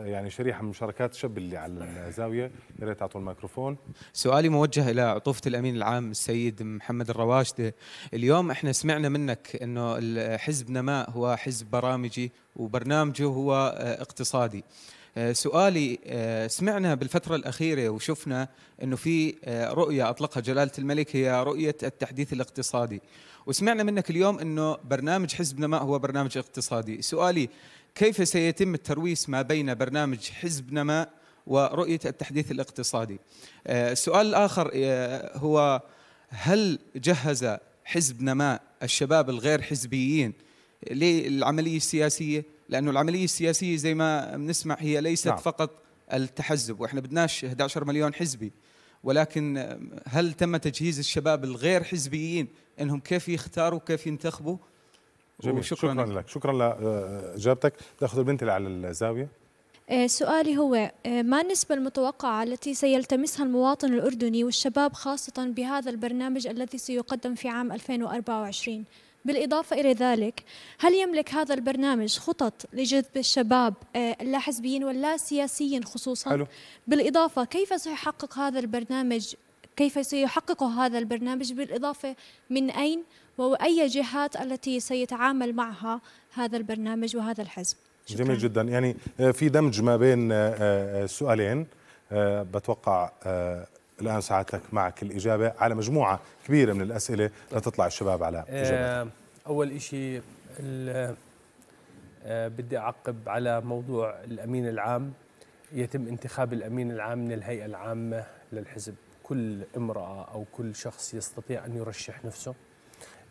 يعني شريحه من مشاركات الشاب اللي على الزاويه يا ريت اعطوا الميكروفون سؤالي موجه الى عطوفه الامين العام السيد محمد الرواشده اليوم احنا سمعنا منك انه حزب نماء هو حزب برامجي وبرنامجه هو اقتصادي آه، سؤالي آه، سمعنا بالفترة الأخيرة وشفنا أنه في آه، رؤية أطلقها جلالة الملك هي رؤية التحديث الاقتصادي وسمعنا منك اليوم أنه برنامج حزب نماء هو برنامج اقتصادي سؤالي كيف سيتم الترويس ما بين برنامج حزب نماء ورؤية التحديث الاقتصادي السؤال الآخر هو هل جهز حزب نماء الشباب الغير حزبيين للعملية السياسية لانه العمليه السياسيه زي ما بنسمع هي ليست نعم. فقط التحزب واحنا بدناش 11 مليون حزبي ولكن هل تم تجهيز الشباب الغير حزبيين انهم كيف يختاروا كيف ينتخبوا جميل شكرا, شكرا لك شكرا لاجابتك آه، تاخذ البنت اللي على الزاويه آه، سؤالي هو آه، ما النسبة المتوقعة التي سيلتمسها المواطن الأردني والشباب خاصة بهذا البرنامج الذي سيقدم في عام 2024 بالإضافة إلى ذلك هل يملك هذا البرنامج خطط لجذب الشباب اللاحزبيين آه، حزبيين واللا سياسيين خصوصا حلو. بالإضافة كيف سيحقق هذا البرنامج كيف سيحقق هذا البرنامج بالإضافة من أين وأي جهات التي سيتعامل معها هذا البرنامج وهذا الحزب شكرا. جميل جدا يعني آه، في دمج ما بين آه، سؤالين بتوقع الآن ساعتك معك الإجابة على مجموعة كبيرة من الأسئلة لتطلع الشباب على آه، إجابة. أول شيء آه، بدي أعقب على موضوع الأمين العام يتم انتخاب الأمين العام من الهيئة العامة للحزب كل امرأة أو كل شخص يستطيع أن يرشح نفسه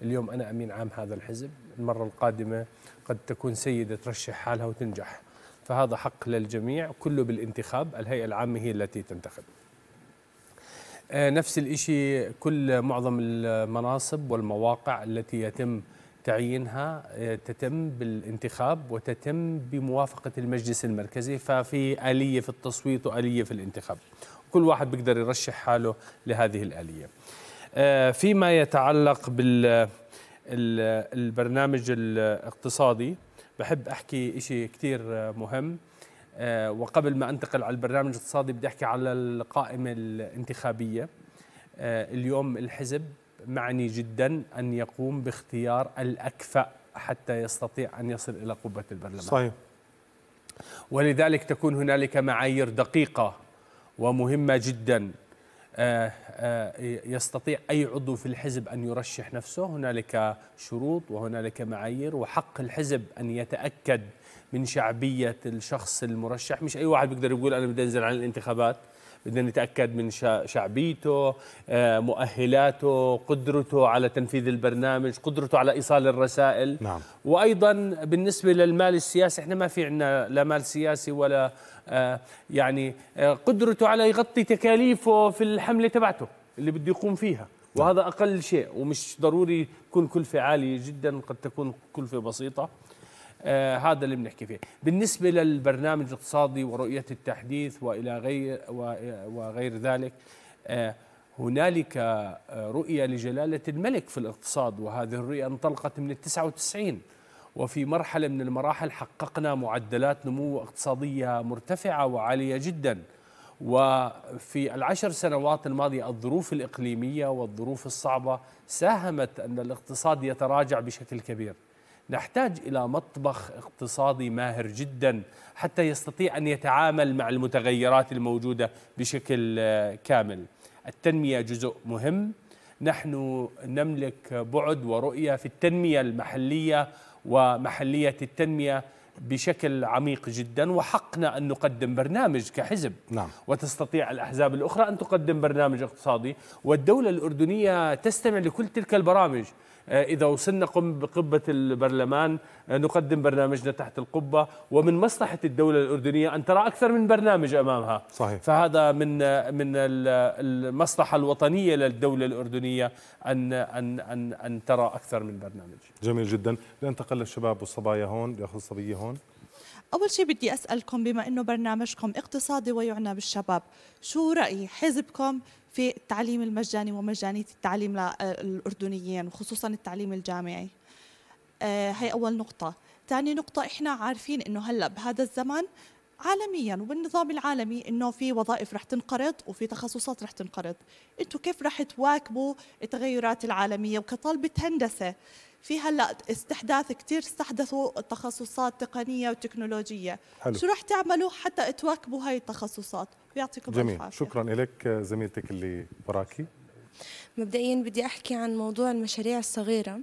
اليوم أنا أمين عام هذا الحزب المرة القادمة قد تكون سيدة ترشح حالها وتنجح فهذا حق للجميع كله بالانتخاب الهيئة العامة هي التي تنتخب آه، نفس الشيء كل معظم المناصب والمواقع التي يتم تعيينها آه، تتم بالانتخاب وتتم بموافقة المجلس المركزي ففي آلية في التصويت وآلية في الانتخاب كل واحد بيقدر يرشح حاله لهذه الآلية آه، فيما يتعلق بالبرنامج الاقتصادي بحب أحكي شيء كثير مهم آه، وقبل ما انتقل على البرنامج الاقتصادي بدي احكي على القائمه الانتخابيه آه، اليوم الحزب معني جدا ان يقوم باختيار الاكفأ حتى يستطيع ان يصل الى قبه البرلمان صحيح ولذلك تكون هنالك معايير دقيقه ومهمه جدا آه، يستطيع اي عضو في الحزب ان يرشح نفسه هنالك شروط وهنالك معايير وحق الحزب ان يتاكد من شعبيه الشخص المرشح مش اي واحد بيقدر يقول انا بدي انزل عن الانتخابات بدنا نتاكد من شعبيته آه، مؤهلاته قدرته على تنفيذ البرنامج قدرته على ايصال الرسائل نعم. وايضا بالنسبه للمال السياسي احنا ما في عندنا لا مال سياسي ولا آه، يعني آه، قدرته على يغطي تكاليفه في الحمله تبعته اللي بده يقوم فيها وهذا اقل شيء ومش ضروري تكون كلفه عاليه جدا قد تكون كلفه بسيطه آه هذا اللي بنحكي فيه بالنسبة للبرنامج الاقتصادي ورؤية التحديث وإلى غير وغير ذلك آه هنالك آه، رؤية لجلالة الملك في الاقتصاد وهذه الرؤية انطلقت من التسعة وتسعين وفي مرحلة من المراحل حققنا معدلات نمو اقتصادية مرتفعة وعالية جدا وفي العشر سنوات الماضية الظروف الإقليمية والظروف الصعبة ساهمت أن الاقتصاد يتراجع بشكل كبير نحتاج إلى مطبخ اقتصادي ماهر جدا حتى يستطيع أن يتعامل مع المتغيرات الموجودة بشكل آه، كامل التنمية جزء مهم نحن نملك بعد ورؤية في التنمية المحلية ومحلية التنمية بشكل عميق جدا وحقنا أن نقدم برنامج كحزب نعم. وتستطيع الأحزاب الأخرى أن تقدم برنامج اقتصادي والدولة الأردنية تستمع لكل تلك البرامج آه، إذا وصلنا بقبة البرلمان آه، نقدم برنامجنا تحت القبة ومن مصلحة الدولة الأردنية أن ترى أكثر من برنامج أمامها صحيح. فهذا من آه، من المصلحة الوطنية للدولة الأردنية أن أن أن أن ترى أكثر من برنامج جميل جدا لننتقل للشباب والصبايا هون بياخذ الصبية هون أول شيء بدي أسألكم بما أنه برنامجكم اقتصادي ويعنى بالشباب شو رأي حزبكم في التعليم المجاني ومجانية التعليم للأردنيين آه، وخصوصا التعليم الجامعي آه هي أول نقطة ثاني نقطة إحنا عارفين أنه هلأ بهذا الزمن عالميا وبالنظام العالمي انه في وظائف رح تنقرض وفي تخصصات رح تنقرض انتم كيف رح تواكبوا التغيرات العالميه وكطالبه هندسه في هلا استحداث كثير استحدثوا تخصصات تقنيه وتكنولوجيه حلو. شو رح تعملوا حتى تواكبوا هاي التخصصات يعطيكم جميل الحافية. شكرا لك زميلتك اللي وراكي مبدئيا بدي احكي عن موضوع المشاريع الصغيره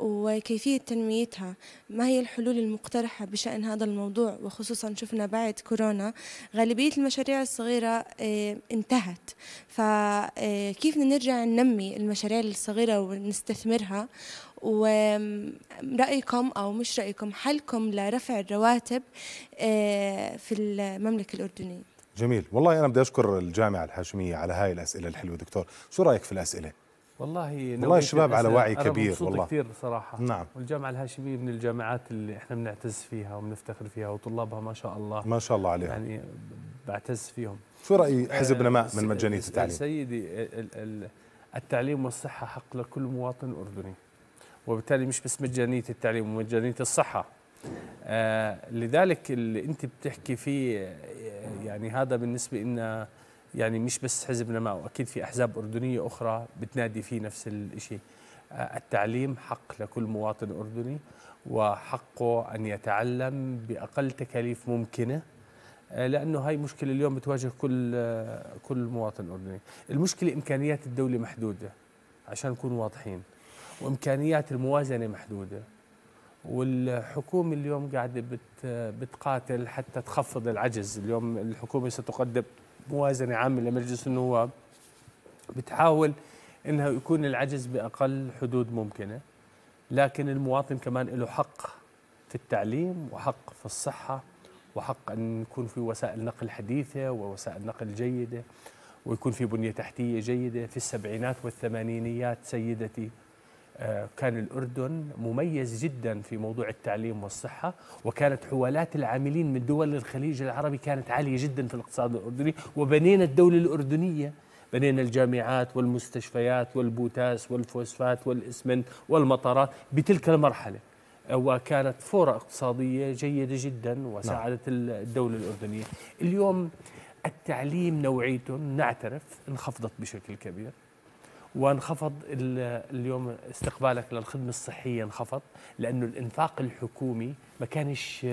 وكيفيه تنميتها ما هي الحلول المقترحه بشان هذا الموضوع وخصوصا شفنا بعد كورونا غالبيه المشاريع الصغيره آه، انتهت فكيف آه، نرجع ننمي المشاريع الصغيره ونستثمرها ورأيكم أو مش رأيكم حلكم لرفع الرواتب آه، في المملكة الأردنية جميل والله أنا بدي أشكر الجامعة الهاشمية على هاي الأسئلة الحلوة دكتور شو رأيك في الأسئلة؟ والله والله الشباب على وعي كبير والله كثير صراحه نعم والجامعه الهاشميه من الجامعات اللي احنا بنعتز فيها وبنفتخر فيها وطلابها ما شاء الله ما شاء الله عليهم يعني بعتز فيهم شو راي حزب نماء من مجانيه التعليم؟ سيدي التعليم والصحه حق لكل مواطن اردني وبالتالي مش بس مجانيه التعليم ومجانيه الصحه آه، لذلك اللي انت بتحكي فيه آه، يعني هذا بالنسبه لنا يعني مش بس حزب نماء وأكيد في احزاب اردنيه اخرى بتنادي فيه نفس الشيء آه، التعليم حق لكل مواطن اردني وحقه ان يتعلم باقل تكاليف ممكنه لانه هاي مشكله اليوم بتواجه كل كل مواطن اردني المشكله امكانيات الدوله محدوده عشان نكون واضحين وامكانيات الموازنه محدوده والحكومة اليوم قاعدة بت بتقاتل حتى تخفض العجز اليوم الحكومة ستقدم موازنة عامة لمجلس النواب بتحاول انه يكون العجز باقل حدود ممكنه لكن المواطن كمان له حق في التعليم وحق في الصحه وحق ان يكون في وسائل نقل حديثه ووسائل نقل جيده ويكون في بنيه تحتيه جيده في السبعينات والثمانينيات سيدتي آه، كان الأردن مميز جدا في موضوع التعليم والصحة وكانت حوالات العاملين من دول الخليج العربي كانت عالية جدا في الاقتصاد الأردني وبنينا الدولة الأردنية بنينا الجامعات والمستشفيات والبوتاس والفوسفات والإسمنت والمطارات بتلك المرحلة آه، وكانت فورة اقتصادية جيدة جدا وساعدت نعم. الدولة الأردنية اليوم التعليم نوعيته نعترف انخفضت بشكل كبير وانخفض اليوم استقبالك للخدمة الصحية انخفض لأنه الإنفاق الحكومي ما كانش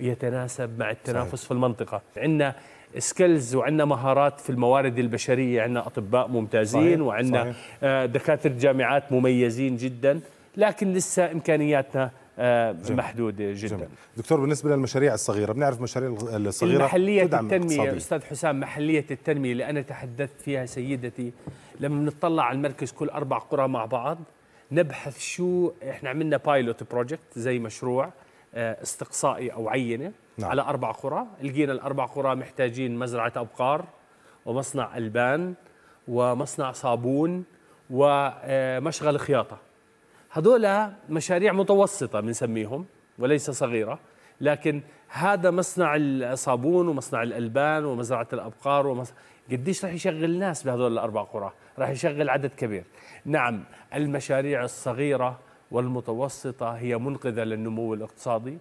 يتناسب مع التنافس صحيح. في المنطقة عندنا سكيلز وعندنا مهارات في الموارد البشرية عندنا أطباء ممتازين وعندنا آه، دكاترة جامعات مميزين جدا لكن لسه إمكانياتنا جميل. محدوده جدا جميل. دكتور بالنسبه للمشاريع الصغيره بنعرف المشاريع الصغيره محليه التنميه استاذ حسام محليه التنميه اللي انا تحدثت فيها سيدتي لما بنطلع على المركز كل اربع قرى مع بعض نبحث شو احنا عملنا بايلوت بروجكت زي مشروع آه، استقصائي او عينه نعم. على اربع قرى لقينا الاربع قرى محتاجين مزرعه ابقار ومصنع البان ومصنع صابون ومشغل خياطه هذول مشاريع متوسطة بنسميهم وليس صغيرة لكن هذا مصنع الصابون ومصنع الألبان ومزرعة الأبقار ومصنع قديش راح يشغل ناس بهذول الأربع قرى راح يشغل عدد كبير نعم المشاريع الصغيرة والمتوسطة هي منقذة للنمو الاقتصادي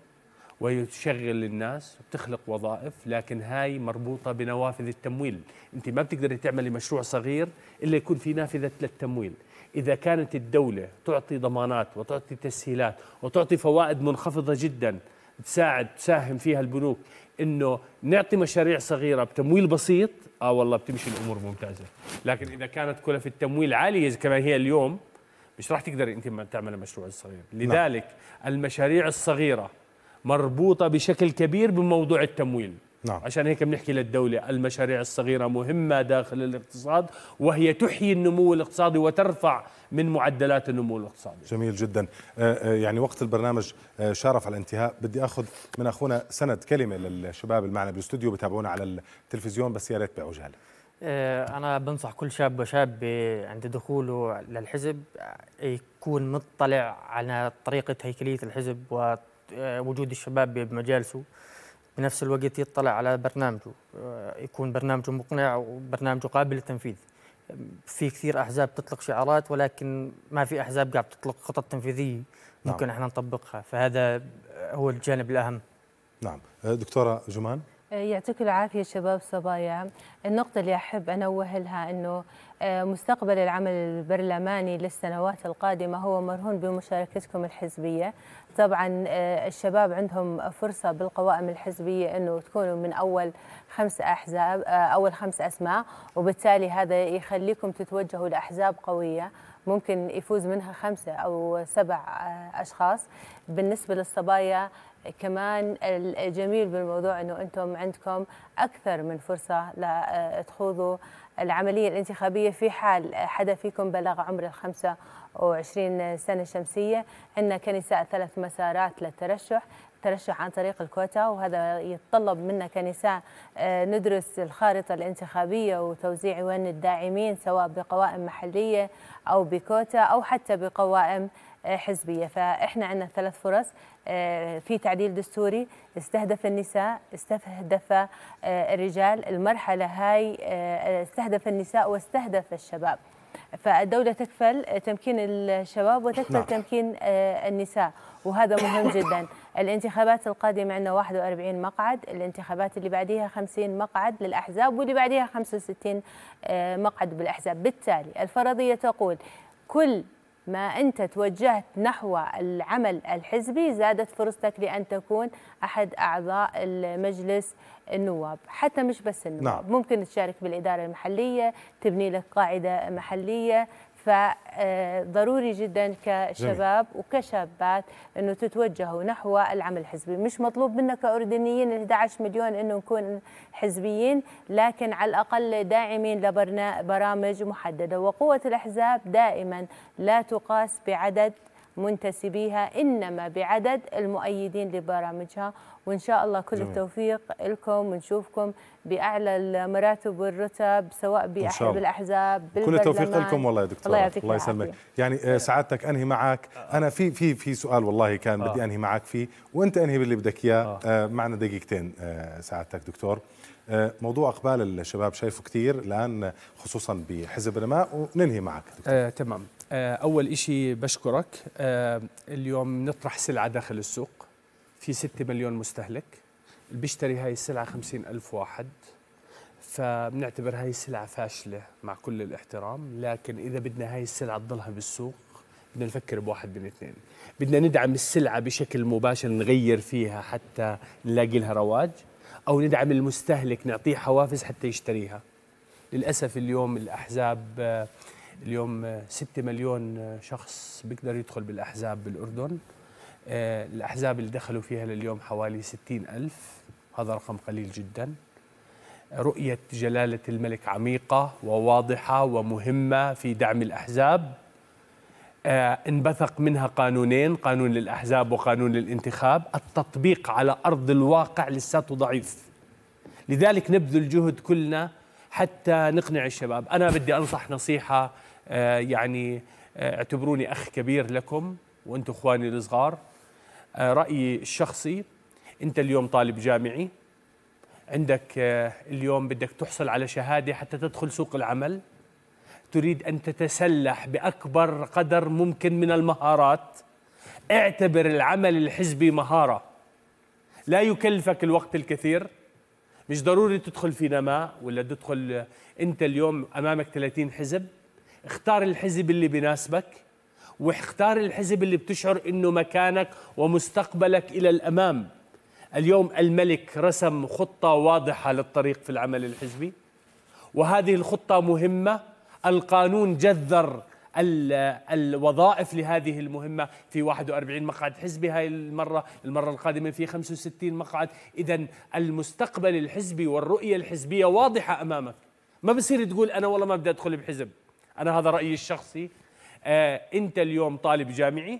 وهي تشغل الناس وتخلق وظائف لكن هاي مربوطة بنوافذ التمويل أنت ما بتقدري تعملي مشروع صغير إلا يكون في نافذة للتمويل إذا كانت الدولة تعطي ضمانات وتعطي تسهيلات وتعطي فوائد منخفضة جدا تساعد تساهم فيها البنوك انه نعطي مشاريع صغيره بتمويل بسيط اه والله بتمشي الامور ممتازه لكن اذا كانت كلفه التمويل عاليه كما هي اليوم مش راح تقدر انت تعمل المشروع الصغير نعم. لذلك المشاريع الصغيره مربوطه بشكل كبير بموضوع التمويل نعم. عشان هيك بنحكي للدولة المشاريع الصغيرة مهمة داخل الاقتصاد وهي تحيي النمو الاقتصادي وترفع من معدلات النمو الاقتصادي جميل جدا آه، آه، يعني وقت البرنامج آه، شارف على الانتهاء بدي أخذ من أخونا سند كلمة للشباب المعنى بالاستوديو بتابعونا على التلفزيون بس يا ريت بعجالة أنا بنصح كل شاب وشاب عند دخوله للحزب يكون مطلع على طريقة هيكلية الحزب ووجود الشباب بمجالسه بنفس الوقت يطلع على برنامجه آه، يكون برنامجه مقنع وبرنامجه قابل للتنفيذ في كثير احزاب تطلق شعارات ولكن ما في احزاب قاعد تطلق خطط تنفيذيه ممكن نعم. احنا نطبقها فهذا هو الجانب الاهم نعم آه، دكتوره جمان يعطيكم العافيه شباب صبايا النقطه اللي احب انوه لها انه آه، مستقبل العمل البرلماني للسنوات القادمه هو مرهون بمشاركتكم الحزبيه طبعا آه، الشباب عندهم فرصه بالقوائم الحزبيه انه تكونوا من اول خمس احزاب آه، اول خمس اسماء وبالتالي هذا يخليكم تتوجهوا لاحزاب قويه ممكن يفوز منها خمسة أو سبع أشخاص بالنسبة للصبايا كمان الجميل بالموضوع انه انتم عندكم اكثر من فرصه لتخوضوا العمليه الانتخابيه في حال حدا فيكم بلغ عمر ال 25 سنه شمسيه، عندنا كنساء ثلاث مسارات للترشح، الترشح عن طريق الكوتا وهذا يتطلب منا كنساء آه، ندرس الخارطة الانتخابية وتوزيع وين الداعمين سواء بقوائم محلية أو بكوتا أو حتى بقوائم آه، حزبيه فاحنا عندنا ثلاث فرص آه، في تعديل دستوري استهدف النساء استهدف آه، الرجال المرحله هاي استهدف النساء واستهدف الشباب فالدولة تكفل تمكين الشباب وتكفل نعم. تمكين النساء وهذا مهم جدا الانتخابات القادمة عندنا 41 مقعد الانتخابات اللي بعديها 50 مقعد للأحزاب واللي بعديها 65 مقعد بالأحزاب بالتالي الفرضية تقول كل ما أنت توجهت نحو العمل الحزبي زادت فرصتك لأن تكون أحد أعضاء المجلس النواب حتى مش بس النواب نعم. ممكن تشارك بالإدارة المحلية تبني لك قاعدة محلية فضروري جدا كشباب جميل. وكشابات انه تتوجهوا نحو العمل الحزبي مش مطلوب منا كاردنيين 11 مليون انه نكون حزبيين لكن على الاقل داعمين لبرامج محدده وقوه الاحزاب دائما لا تقاس بعدد منتسبيها إنما بعدد المؤيدين لبرامجها وإن شاء الله كل جميل. التوفيق لكم ونشوفكم بأعلى المراتب والرتب سواء الاحزاب كل التوفيق لكم والله يا دكتور الله يعطيك الله يسلمك يعني آه، سعادتك أنهي معك أنا في في في سؤال والله كان بدي آه. أنهي معك فيه وأنت أنهي باللي بدك إياه آه. معنا دقيقتين سعادتك دكتور موضوع اقبال الشباب شايفه كثير الان خصوصا بحزب الرماء وننهي معك دكتور. آه، تمام آه، أول إشي بشكرك آه، اليوم نطرح سلعة داخل السوق في 6 مليون مستهلك اللي بيشتري هاي السلعة خمسين ألف واحد فبنعتبر هاي السلعة فاشلة مع كل الاحترام لكن إذا بدنا هاي السلعة تضلها بالسوق بدنا نفكر بواحد من اثنين بدنا ندعم السلعة بشكل مباشر نغير فيها حتى نلاقي لها رواج أو ندعم المستهلك نعطيه حوافز حتى يشتريها للأسف اليوم الأحزاب آه، اليوم 6 آه، مليون آه، شخص بيقدر يدخل بالأحزاب بالأردن آه، الأحزاب اللي دخلوا فيها لليوم حوالي 60 ألف هذا رقم قليل جدا رؤية جلالة الملك عميقة وواضحة ومهمة في دعم الأحزاب انبثق منها قانونين قانون للأحزاب وقانون للانتخاب التطبيق على أرض الواقع لساته ضعيف لذلك نبذل جهد كلنا حتى نقنع الشباب أنا بدي أنصح نصيحة آه، يعني آه، اعتبروني أخ كبير لكم وأنتم إخواني الصغار آه، رأيي الشخصي أنت اليوم طالب جامعي عندك اليوم بدك تحصل على شهادة حتى تدخل سوق العمل تريد أن تتسلح بأكبر قدر ممكن من المهارات اعتبر العمل الحزبي مهارة لا يكلفك الوقت الكثير مش ضروري تدخل في نماء ولا تدخل أنت اليوم أمامك 30 حزب اختار الحزب اللي بناسبك واختار الحزب اللي بتشعر انه مكانك ومستقبلك الى الامام اليوم الملك رسم خطه واضحه للطريق في العمل الحزبي وهذه الخطه مهمه القانون جذر الوظائف لهذه المهمة في 41 مقعد حزبي هاي المرة المرة القادمة في 65 مقعد إذا المستقبل الحزبي والرؤية الحزبية واضحة أمامك ما بصير تقول أنا والله ما بدي أدخل بحزب انا هذا رايي الشخصي آه، انت اليوم طالب جامعي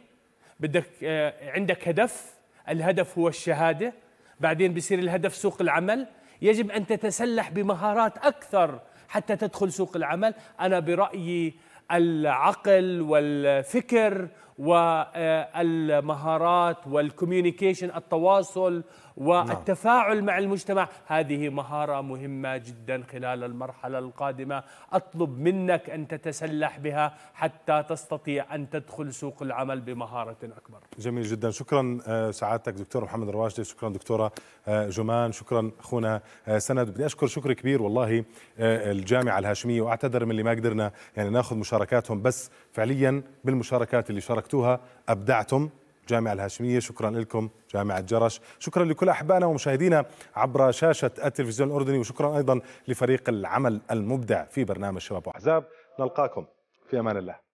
بدك آه، عندك هدف الهدف هو الشهاده بعدين بصير الهدف سوق العمل يجب ان تتسلح بمهارات اكثر حتى تدخل سوق العمل انا برايي العقل والفكر والمهارات والكوميونيكيشن التواصل نعم. والتفاعل مع المجتمع هذه مهارة مهمة جدا خلال المرحلة القادمة أطلب منك أن تتسلح بها حتى تستطيع أن تدخل سوق العمل بمهارة أكبر جميل جدا شكرا آه، سعادتك دكتور محمد رواشدي شكرا دكتورة آه، جمان شكرا أخونا آه، سند بدي أشكر شكر كبير والله الجامعة الهاشمية وأعتذر من اللي ما قدرنا يعني ناخذ مشاركاتهم بس فعليا بالمشاركات اللي شاركتوها أبدعتم جامعة الهاشمية شكرا لكم جامعة جرش شكرا لكل أحبائنا ومشاهدينا عبر شاشة التلفزيون الأردني وشكرا أيضا لفريق العمل المبدع في برنامج شباب وأحزاب نلقاكم في أمان الله